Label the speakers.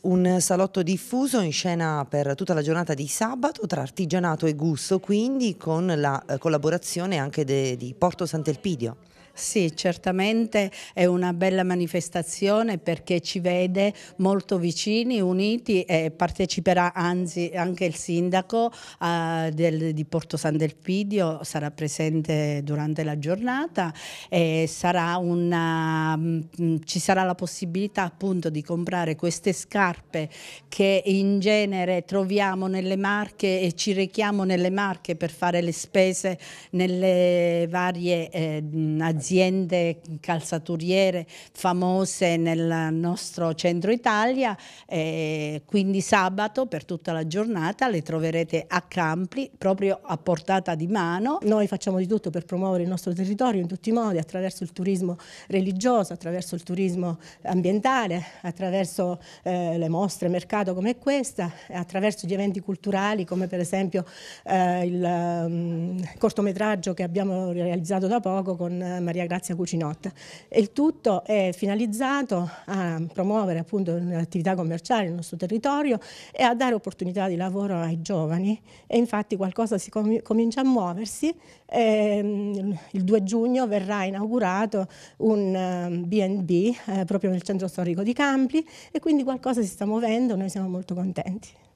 Speaker 1: Un salotto diffuso in scena per tutta la giornata di sabato tra artigianato e gusto, quindi con la eh, collaborazione anche di Porto Sant'Elpidio. Sì,
Speaker 2: certamente è una bella manifestazione perché ci vede molto vicini, uniti e parteciperà anzi anche il sindaco uh, del, di Porto San Delpidio, sarà presente durante la giornata e sarà una, mh, mm, mm, ci sarà la possibilità appunto di comprare queste scale scarpe che in genere troviamo nelle marche e ci rechiamo nelle marche per fare le spese nelle varie eh, aziende calzaturiere famose nel nostro centro Italia. Eh, quindi sabato per tutta la giornata le troverete a Campli proprio a portata di mano. Noi facciamo di tutto per promuovere il nostro territorio in tutti i modi, attraverso il
Speaker 3: turismo religioso, attraverso il turismo ambientale, attraverso eh, le mostre, mercato come questa, attraverso gli eventi culturali come per esempio eh, il um, cortometraggio che abbiamo realizzato da poco con eh, Maria Grazia Cucinotta. il tutto è finalizzato a promuovere appunto un'attività commerciale nel nostro territorio e a dare opportunità di lavoro ai giovani e infatti qualcosa si com comincia a muoversi. Ehm, il 2 giugno verrà inaugurato un B&B mm, eh, proprio nel centro storico di Campli e quindi qualcosa si si sta muovendo, noi siamo molto contenti.